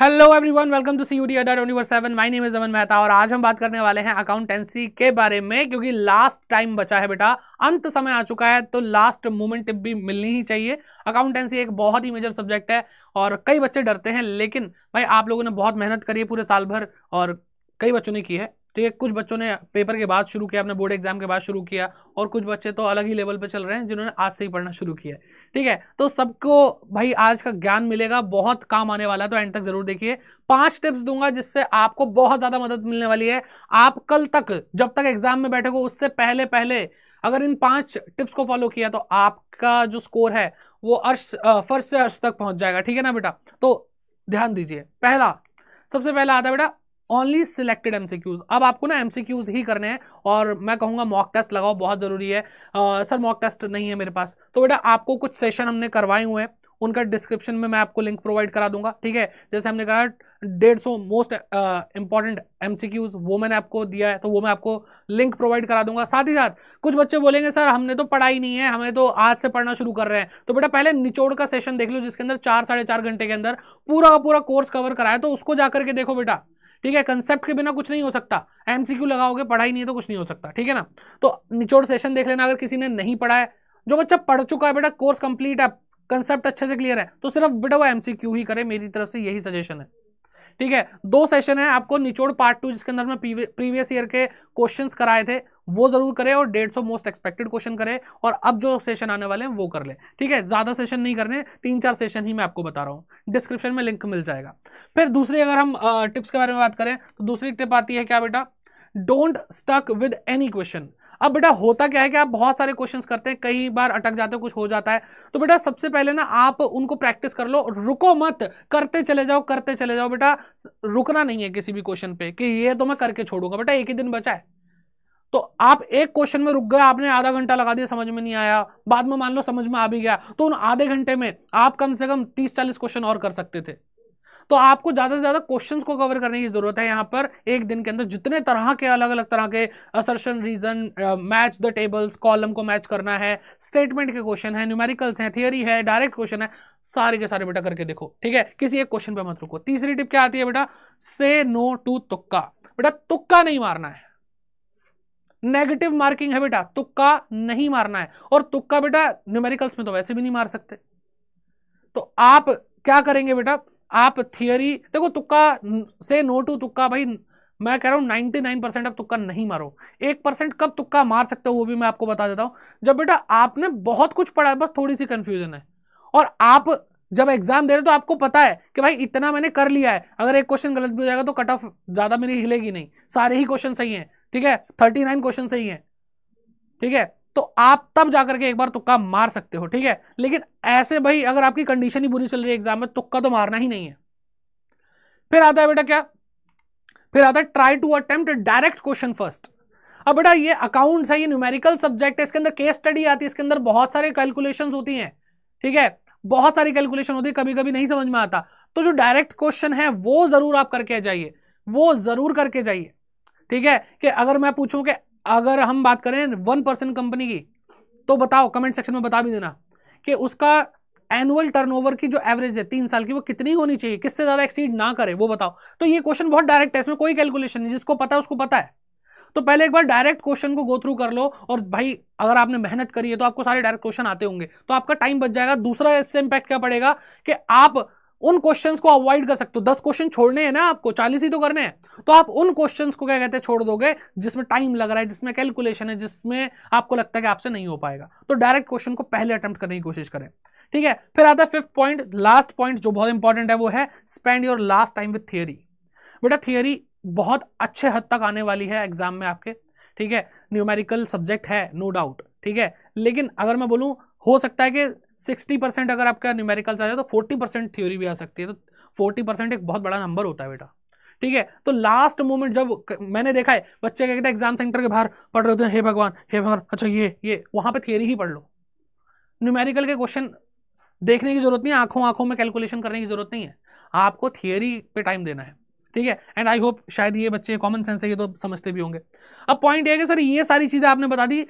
hello everyone welcome to C U D under twenty seven my name is Aman Mehta और आज हम बात करने वाले हैं अकाउंटेंसी के बारे में क्योंकि लास्ट टाइम बचा है बेटा अंत समय आ चुका है तो लास्ट मोमेंट टिप भी मिलनी ही चाहिए अकाउंटेंसी एक बहुत ही मेजर सब्जेक्ट है और कई बच्चे डरते हैं लेकिन भाई आप लोगों ने बहुत मेहनत करी है पूरे साल भर और कई बच्चों ने की है ठीक है कुछ बच्चों ने पेपर के बाद शुरू किया अपने बोर्ड एग्जाम के बाद शुरू किया और कुछ बच्चे तो अलग ही लेवल पे चल रहे हैं जिन्होंने आज से ही पढ़ना शुरू किया है ठीक है तो सबको भाई आज का ज्ञान मिलेगा बहुत काम आने वाला है तो एंड तक जरूर देखिए पांच टिप्स दूंगा जिससे आपको बहुत ज़्यादा मदद मिलने वाली है आप कल तक जब तक एग्जाम में बैठे उससे पहले पहले अगर इन पांच टिप्स को फॉलो किया तो आपका जो स्कोर है वो अर्श फर्श से अर्श तक पहुंच जाएगा ठीक है ना बेटा तो ध्यान दीजिए पहला सबसे पहला आता है बेटा ओनली सिलेक्टेड एमसीक्यूज अब आपको ना एमसीक्यूज ही करने हैं और मैं कहूँगा मॉक टेस्ट लगाओ बहुत ज़रूरी है आ, सर मॉक टेस्ट नहीं है मेरे पास तो बेटा आपको कुछ सेशन हमने करवाए हुए हैं उनका डिस्क्रिप्शन में मैं आपको लिंक प्रोवाइड करा दूंगा ठीक है जैसे हमने कहा डेढ़ सौ मोस्ट इंपॉर्टेंट एम वो मैंने आपको दिया है तो वो मैं आपको लिंक प्रोवाइड करा दूंगा साथ ही साथ कुछ बच्चे बोलेंगे सर हमने तो पढ़ाई नहीं है हमें तो आज से पढ़ना शुरू कर रहे हैं तो बेटा पहले निचोड़ का सेशन देख लो जिसके अंदर चार साढ़े चार घंटे के अंदर पूरा पूरा कोर्स कवर कराया तो उसको जाकर के देखो बेटा ठीक है कंसेप्ट के बिना कुछ नहीं हो सकता एमसीक्यू लगाओगे पढ़ाई नहीं है तो कुछ नहीं हो सकता ठीक है ना तो निचोड़ सेशन देख लेना अगर किसी ने नहीं पढ़ा है जो बच्चा पढ़ चुका है बेटा कोर्स कंप्लीट है कंसेप्ट अच्छे से क्लियर है तो सिर्फ बेटा वो एमसीक्यू ही करे मेरी तरफ से यही सजेशन है ठीक है दो सेशन है आपको निचोड़ पार्ट टू जिसके अंदर मैं प्रीवियस ईयर के क्वेश्चंस कराए थे वो जरूर करें और डेढ़ सौ मोस्ट एक्सपेक्टेड क्वेश्चन करें और अब जो सेशन आने वाले हैं वो कर लें ठीक है ज़्यादा सेशन नहीं करने तीन चार सेशन ही मैं आपको बता रहा हूँ डिस्क्रिप्शन में लिंक मिल जाएगा फिर दूसरी अगर हम टिप्स के बारे में बात करें तो दूसरी टिप आती है क्या बेटा don't stuck with any question अब बेटा होता क्या है कि आप बहुत सारे क्वेश्चंस करते हैं कई बार अटक जाते हो कुछ हो जाता है तो बेटा सबसे पहले ना आप उनको प्रैक्टिस कर लो रुको मत करते चले जाओ करते चले जाओ बेटा रुकना नहीं है किसी भी क्वेश्चन पे कि ये तो मैं करके छोड़ूंगा बेटा एक ही दिन बचा है तो आप एक क्वेश्चन में रुक गए आपने आधा घंटा लगा दिया समझ में नहीं आया बाद में मान लो समझ में आ भी गया तो उन आधे घंटे में आप कम से कम तीस चालीस क्वेश्चन और कर सकते थे तो आपको ज़्यादा से ज़्यादा क्वेश्चन को कवर करने की ज़रूरत है यहाँ पर एक दिन के अंदर जितने तरह के अलग अलग तरह के assertion reason match the tables column को मैच करना है स्टेटमेंट के क्वेश्चन है न्यूमेरिकल्स हैं थियरी है डायरेक्ट क्वेश्चन है सारे के सारे बेटा करके देखो ठीक है किसी एक क्वेश्चन पर मत रुको तीसरी टिप क्या आती है बेटा से नो टू तुक्का बेटा तुक्का नहीं मारना है नेगेटिव मार्किंग है बेटा तुक्का नहीं मारना है और तुक्का बेटा न्यूमेरिकल्स में तो वैसे भी नहीं मार सकते तो आप क्या करेंगे बेटा आप थियोरी देखो तुक्का से नो टू तुक्का भाई मैं कह रहा हूँ नाइनटी नाइन परसेंट आप तुक्का नहीं मारो एक परसेंट कब तुक्का मार सकते हो वो भी मैं आपको बता देता हूँ जब बेटा आपने बहुत कुछ पढ़ा है बस थोड़ी सी कन्फ्यूजन है और आप जब एग्जाम दे रहे हो तो आपको पता है कि भाई इतना मैंने कर लिया है अगर एक क्वेश्चन गलत भी हो जाएगा तो कट ऑफ ज़्यादा मेरी हिलेगी नहीं सारे ही क्वेश्चन सही हैं ठीक है थर्टी नाइन क्वेश्चन सही हैं ठीक है तो आप तब जाकर के एक बार तुक्का मार सकते हो ठीक है लेकिन ऐसे भाई अगर आपकी कंडीशन ही बुरी चल रही है एग्जाम में तुक्का तो मारना ही नहीं है फिर आता है बेटा क्या फिर आता है try to attempt direct question first अब बेटा ये अकाउंट्स है ये न्यूमेरिकल सब्जेक्ट है इसके अंदर केस स्टडी आती है इसके अंदर बहुत सारे कैलकुलेशन होती हैं ठीक है बहुत सारी कैलकुलेशन होती है कभी कभी नहीं समझ में आता तो जो डायरेक्ट क्वेश्चन है वो जरूर आप करके जाइए वो जरूर करके जाइए ठीक है कि अगर मैं पूछूं कि अगर हम बात करें वन परसेंट कंपनी की तो बताओ कमेंट सेक्शन में बता भी देना कि उसका एनुअल टर्नओवर की जो एवरेज है तीन साल की वो कितनी होनी चाहिए किससे ज़्यादा एक्सीड ना करे वो बताओ तो ये क्वेश्चन बहुत डायरेक्ट है इसमें कोई कैलकुलेशन नहीं जिसको पता है उसको पता है तो पहले एक बार डायरेक्ट क्वेश्चन को गो थ्रू कर लो और भाई अगर आपने मेहनत करी है तो आपको सारे डायरेक्ट क्वेश्चन आते होंगे तो आपका टाइम बच जाएगा दूसरा इससे इम्पैक्ट क्या पड़ेगा कि आप उन क्वेश्चंस को अवॉइड कर सकते हो दस क्वेश्चन छोड़ने हैं ना आपको चालीस ही तो करने हैं तो आप उन क्वेश्चंस को क्या कहते हैं छोड़ दोगे जिसमें टाइम लग रहा है जिसमें कैलकुलेशन है जिसमें आपको लगता है कि आपसे नहीं हो पाएगा तो डायरेक्ट क्वेश्चन को पहले अटेम्प्ट करने की कोशिश करें ठीक है फिर आता है फिफ्थ पॉइंट लास्ट पॉइंट जो बहुत इंपॉर्टेंट है वो है spend your last time with theory बेटा थियरी बहुत अच्छे हद तक आने वाली है एग्जाम में आपके ठीक है न्यूमेरिकल सब्जेक्ट है नो डाउट ठीक है लेकिन अगर मैं बोलूँ हो सकता है कि सिक्सटी परसेंट अगर आपका न्यूमेरिकल्स आ जाए तो फोर्टी परसेंट थ्योरी भी आ सकती है तो फोर्टी परसेंट एक बहुत बड़ा नंबर होता है बेटा ठीक है तो लास्ट मोमेंट जब मैंने देखा है बच्चे क्या कहते हैं एग्जाम सेंटर के बाहर पढ़ रहे होते हैं हे भगवान हे भगवान अच्छा ये ये वहाँ पर थियोरी ही पढ़ लो न्यूमेरिकल के क्वेश्चन देखने की जरूरत नहीं है आंखों आंखों में कैलकुलेशन करने की जरूरत नहीं है आपको थियरी पे टाइम देना है ठीक है एंड आई होप शायद ये बच्चे कॉमन सेंस है ये तो समझते भी होंगे अब पॉइंट ये है कि सर ये सारी चीज़ें आपने बता दी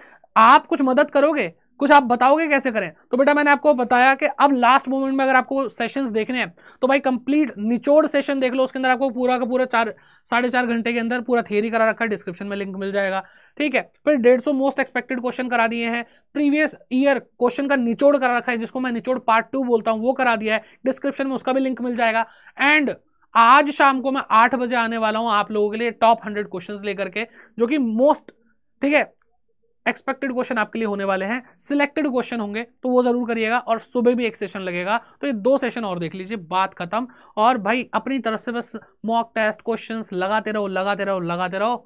आप कुछ मदद करोगे कुछ आप बताओगे कैसे करें तो बेटा मैंने आपको बताया कि अब लास्ट मोमेंट में अगर आपको सेशंस देखने हैं तो भाई कंप्लीट निचोड़ सेशन देख लो उसके अंदर आपको पूरा का पूरा चार साढ़े चार घंटे के अंदर पूरा थियरी करा रखा है डिस्क्रिप्शन में लिंक मिल जाएगा ठीक है फिर डेढ़ सौ मोस्ट एक्सपेक्टेड क्वेश्चन करा दिए हैं प्रीवियस ईयर क्वेश्चन का निचोड़ करा रखा है जिसको मैं निचोड़ पार्ट टू बोलता हूँ वो करा दिया है डिस्क्रिप्शन में उसका भी लिंक मिल जाएगा एंड आज शाम को मैं आठ बजे आने वाला हूँ आप लोगों के लिए टॉप हंड्रेड क्वेश्चन लेकर के जो कि मोस्ट ठीक है एक्सपेक्टेड क्वेश्चन आपके लिए होने वाले हैं सिलेक्टेड क्वेश्चन होंगे तो वो जरूर करिएगा और सुबह भी एक सेशन लगेगा तो ये दो सेशन और देख लीजिए बात खत्म और भाई अपनी तरफ से बस मॉक टेस्ट क्वेश्चन लगाते रहो लगाते रहो लगाते रहो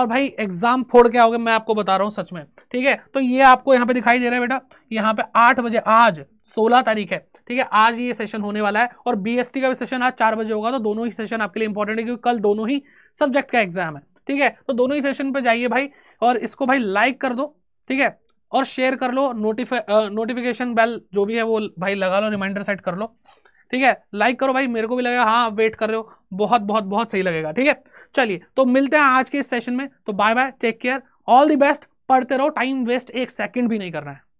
और भाई एग्जाम फोड़ के आओगे मैं आपको बता रहा हूँ सच में ठीक है तो ये आपको यहाँ पे दिखाई दे रहा है बेटा यहाँ पे आठ बजे आज सोलह तारीख है ठीक है आज ये सेशन होने वाला है और बीएसटी का भी सेशन आज चार बजे होगा तो दोनों ही सेशन आपके लिए इंपॉर्टेंट है क्योंकि कल दोनों ही सब्जेक्ट का एग्जाम है ठीक है तो दोनों ही सेशन पर जाइए भाई और इसको भाई लाइक कर दो ठीक है और शेयर कर लो नोटिफाई नोटिफिकेशन बेल जो भी है वो भाई लगा लो रिमाइंडर सेट कर लो ठीक है लाइक करो भाई मेरे को भी लगेगा हाँ वेट कर रहे हो बहुत बहुत बहुत सही लगेगा ठीक है चलिए तो मिलते हैं आज के इस सेशन में तो bye bye take care all the best पढ़ते रहो टाइम वेस्ट एक सेकंड भी नहीं करना है